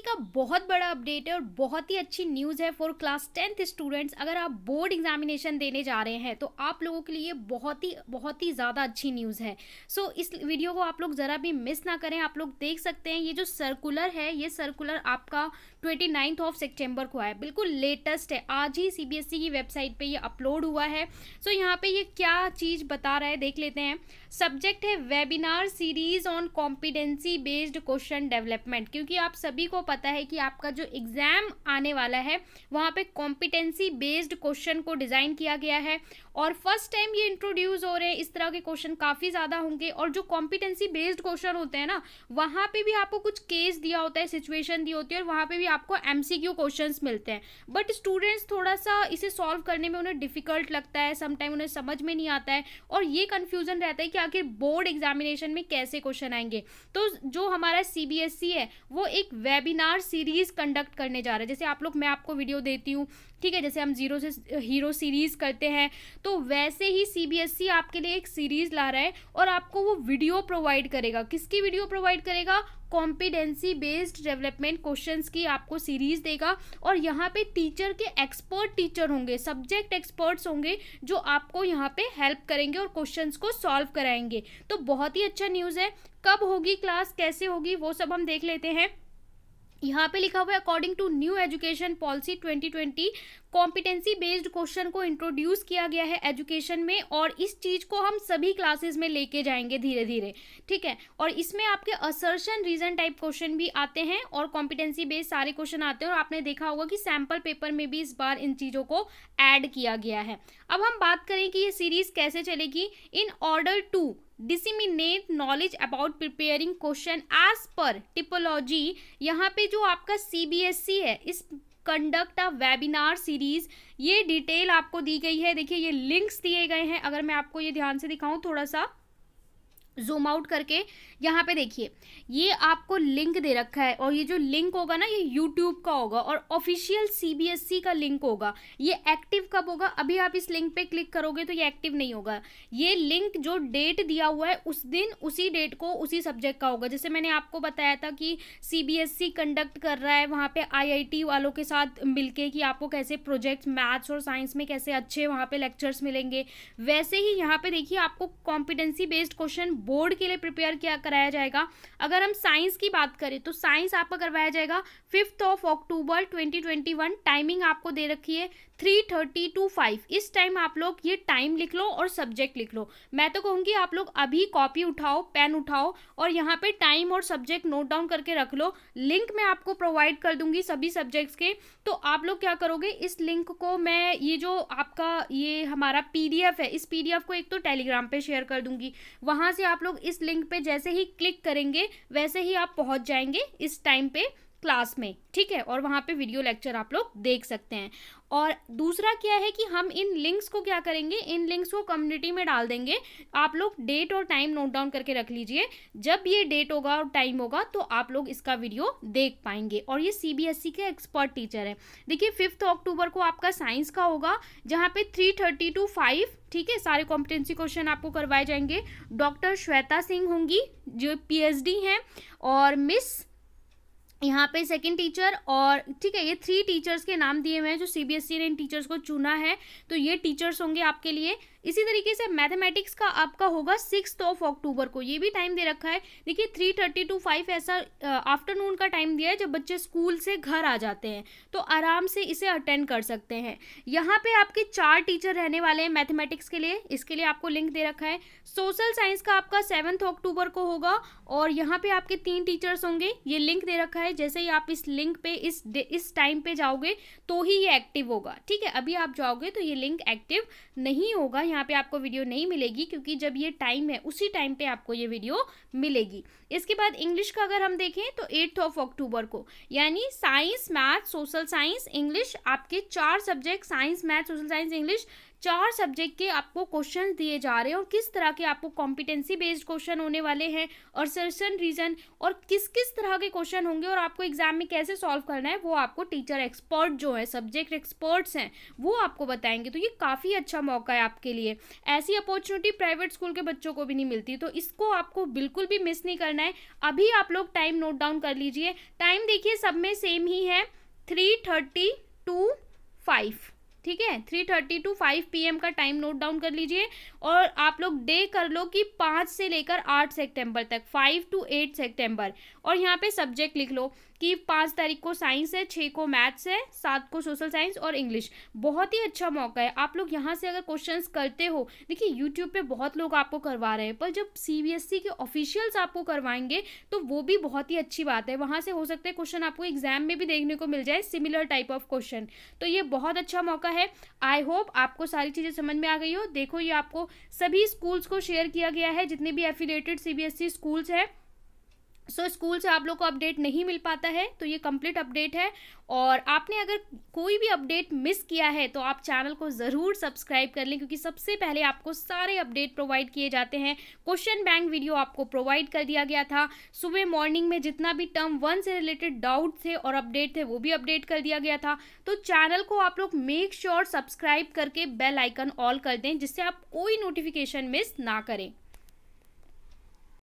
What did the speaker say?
UGC का बहुत बड़ा अपडेट है और बहुत ही अच्छी न्यूज़ है फॉर क्लास टेंथ स्टूडेंट्स अगर आप बोर्ड एग्जामिनेशन देने जा रहे हैं तो आप लोगों के लिए बहुत ही बहुत ही ज़्यादा अच्छी न्यूज़ है सो so, इस वीडियो को आप लोग ज़रा भी मिस ना करें आप लोग देख सकते हैं ये जो सर्कुलर है ये सर्कुलर आपका ट्वेंटी नाइन्थ ऑफ सेप्टेम्बर को है बिल्कुल लेटेस्ट है आज ही सी e की वेबसाइट पर यह अपलोड हुआ है सो so, यहाँ पे ये क्या चीज़ बता रहा है देख लेते हैं सब्जेक्ट है webinar series on competency based question development क्योंकि आप सभी को पता है कि आपका जो एग्ज़ाम आने वाला है वहाँ पे कॉम्पिटेंसी बेस्ड क्वेश्चन को डिज़ाइन किया गया है और फर्स्ट टाइम ये इंट्रोड्यूस हो रहे हैं इस तरह के क्वेश्चन काफ़ी ज़्यादा होंगे और जो कॉम्पिटेंसी बेस्ड क्वेश्चन होते हैं ना वहाँ पर भी आपको कुछ केस दिया होता है सिचुएशन दी होती है और वहाँ पर भी आपको एम सी मिलते हैं बट स्टूडेंट्स थोड़ा सा इसे सॉल्व करने में उन्हें डिफ़िकल्ट लगता है समटाइम उन्हें समझ में नहीं आता है और ये कन्फ्यूज़न रहता है कि आखिर बोर्ड एग्जामिनेशन में कैसे क्वेश्चन आएंगे तो जो हमारा सी e है वो एक वेब वेबिनार सीरीज़ कंडक्ट करने जा रहे हैं जैसे आप लोग मैं आपको वीडियो देती हूँ ठीक है जैसे हम जीरो से हीरो सीरीज़ करते हैं तो वैसे ही सीबीएसई e आपके लिए एक सीरीज़ ला रहा है और आपको वो वीडियो प्रोवाइड करेगा किसकी वीडियो प्रोवाइड करेगा कॉम्पिडेंसी बेस्ड डेवलपमेंट क्वेश्चंस की आपको सीरीज़ देगा और यहाँ पे टीचर के एक्सपर्ट टीचर होंगे सब्जेक्ट एक्सपर्ट्स होंगे जो आपको यहाँ पे हेल्प करेंगे और क्वेश्चंस को सॉल्व कराएंगे तो बहुत ही अच्छा न्यूज़ है कब होगी क्लास कैसे होगी वो सब हम देख लेते हैं यहाँ पे लिखा हुआ है according to new education policy 2020 competency based question को इंट्रोड्यूस किया गया है एजुकेशन में और इस चीज़ को हम सभी क्लासेस में लेके जाएंगे धीरे धीरे ठीक है और इसमें आपके असर्शन रीजन टाइप क्वेश्चन भी आते हैं और कॉम्पिटेंसी बेस्ड सारे क्वेश्चन आते हैं और आपने देखा होगा कि सैम्पल पेपर में भी इस बार इन चीज़ों को ऐड किया गया है अब हम बात करें कि ये सीरीज़ कैसे चलेगी in order to disseminate knowledge about preparing question as per typology यहाँ पे जो आपका सी e है is conduct a webinar series ये डिटेल आपको दी गई है देखिए ये लिंक्स दिए गए हैं अगर मैं आपको ये ध्यान से दिखाऊं थोड़ा सा जूम आउट करके यहाँ पे देखिए ये आपको लिंक दे रखा है और ये जो लिंक होगा ना ये यूट्यूब का होगा और ऑफिशियल सीबीएसई e का लिंक होगा ये एक्टिव कब होगा अभी आप इस लिंक पे क्लिक करोगे तो ये एक्टिव नहीं होगा ये लिंक जो डेट दिया हुआ है उस दिन उसी डेट को उसी सब्जेक्ट का होगा जैसे मैंने आपको बताया था कि सी कंडक्ट e कर रहा है वहाँ पर आई वालों के साथ मिल कि आपको कैसे प्रोजेक्ट मैथ्स और साइंस में कैसे अच्छे वहाँ पर लेक्चर्स मिलेंगे वैसे ही यहाँ पर देखिए आपको कॉम्पिटेंसी बेस्ड क्वेश्चन बोर्ड के लिए प्रिपेयर किया कराया जाएगा अगर हम साइंस की बात करें तो साइंस आपका करवाया जाएगा फिफ्थ ऑफ अक्टूबर 2021 टाइमिंग आपको दे रखी है थ्री थर्टी टू फाइव इस टाइम आप लोग ये टाइम लिख लो और सब्जेक्ट लिख लो मैं तो कहूँगी आप लोग अभी कॉपी उठाओ पेन उठाओ और यहाँ पे टाइम और सब्जेक्ट नोट डाउन करके रख लो लिंक मैं आपको प्रोवाइड कर दूंगी सभी सब्जेक्ट्स के तो आप लोग क्या करोगे इस लिंक को मैं ये जो आपका ये हमारा पी है इस पी को एक तो टेलीग्राम पर शेयर कर दूंगी वहाँ से आप लोग इस लिंक पर जैसे ही क्लिक करेंगे वैसे ही आप पहुँच जाएंगे इस टाइम पर क्लास में ठीक है और वहाँ पे वीडियो लेक्चर आप लोग देख सकते हैं और दूसरा क्या है कि हम इन लिंक्स को क्या करेंगे इन लिंक्स को कम्युनिटी में डाल देंगे आप लोग डेट और टाइम नोट डाउन करके रख लीजिए जब ये डेट होगा और टाइम होगा तो आप लोग इसका वीडियो देख पाएंगे और ये सीबीएसई e के एक्सपर्ट टीचर हैं देखिए फिफ्थ अक्टूबर को आपका साइंस का होगा जहाँ पर थ्री थर्टी टू फाइव ठीक है सारे कॉम्पिटेंसी क्वेश्चन आपको करवाए जाएंगे डॉक्टर श्वेता सिंह होंगी जो पी हैं और मिस यहाँ पे सेकंड टीचर और ठीक है ये थ्री टीचर्स के नाम दिए हुए हैं जो सीबीएसई e ने इन टीचर्स को चुना है तो ये टीचर्स होंगे आपके लिए इसी तरीके से मैथमेटिक्स का आपका होगा सिक्स ऑफ अक्टूबर को ये भी टाइम दे रखा है देखिए थ्री थर्टी टू फाइव ऐसा आफ्टरनून का टाइम दिया है जब बच्चे स्कूल से घर आ जाते हैं तो आराम से इसे अटेंड कर सकते हैं यहाँ पे आपके चार टीचर रहने वाले हैं मैथमेटिक्स के लिए इसके लिए आपको लिंक दे रखा है सोशल साइंस का आपका सेवन्थ अक्टूबर को होगा और यहाँ पे आपके तीन टीचर्स होंगे ये लिंक दे रखा है जैसे ही आप इस लिंक पे इस इस टाइम पे जाओगे तो ही ये एक्टिव होगा ठीक है अभी आप जाओगे तो ये लिंक एक्टिव नहीं होगा यहाँ पे आपको वीडियो नहीं मिलेगी क्योंकि जब ये टाइम है उसी टाइम पे आपको ये वीडियो मिलेगी इसके बाद इंग्लिश का अगर हम देखें तो एट्थ ऑफ अक्टूबर को यानी science math social science English आपके चार subject science math social science English चार सब्जेक्ट के आपको क्वेश्चन दिए जा रहे हैं और किस तरह के आपको कॉम्पिटेंसी बेस्ड क्वेश्चन होने वाले हैं और सर्सन रीज़न और किस किस तरह के क्वेश्चन होंगे और आपको एग्जाम में कैसे सॉल्व करना है वो आपको टीचर एक्सपर्ट जो है सब्जेक्ट एक्सपर्ट्स हैं वो आपको बताएंगे तो ये काफ़ी अच्छा मौका है आपके लिए ऐसी अपॉर्चुनिटी प्राइवेट स्कूल के बच्चों को भी नहीं मिलती तो इसको आपको बिल्कुल भी मिस नहीं करना है अभी आप लोग टाइम नोट डाउन कर लीजिए टाइम देखिए सब में सेम ही है थ्री थर्टी टू फाइव ठीक है three thirty two five P M का टाइम नोट डाउन कर लीजिए और आप लोग डे कर लो कि पाँच से लेकर आठ सेप्टेम्बर तक फाइव टू एट सेप्टेम्बर और यहाँ पे सब्जेक्ट लिख लो कि पाँच तारीख को साइंस है छः को मैथ्स है सात को सोशल साइंस और इंग्लिश बहुत ही अच्छा मौका है आप लोग यहाँ से अगर क्वेश्चंस करते हो देखिए यूट्यूब पे बहुत लोग आपको करवा रहे हैं पर जब सीबीएसई e के ऑफिशियल्स आपको करवाएंगे तो वो भी बहुत ही अच्छी बात है वहाँ से हो सकता है क्वेश्चन आपको एग्जाम में भी देखने को मिल जाए सिमिलर टाइप ऑफ क्वेश्चन तो ये बहुत अच्छा मौका है आई होप आपको सारी चीज़ें समझ में आ गई हो देखो ये आपको सभी स्कूल्स को शेयर किया गया है जितने भी एफिलेटेड सी स्कूल्स हैं सो so, स्कूल से आप लोग को अपडेट नहीं मिल पाता है तो ये कंप्लीट अपडेट है और आपने अगर कोई भी अपडेट मिस किया है तो आप चैनल को ज़रूर सब्सक्राइब कर लें क्योंकि सबसे पहले आपको सारे अपडेट प्रोवाइड किए जाते हैं क्वेश्चन बैंक वीडियो आपको प्रोवाइड कर दिया गया था सुबह मॉर्निंग में जितना भी टर्म वन से रिलेटेड डाउट थे और अपडेट थे वो भी अपडेट कर दिया गया था तो चैनल को आप लोग मेक श्योर सब्सक्राइब करके बेल आइकन ऑल कर दें जिससे आप कोई नोटिफिकेशन मिस ना करें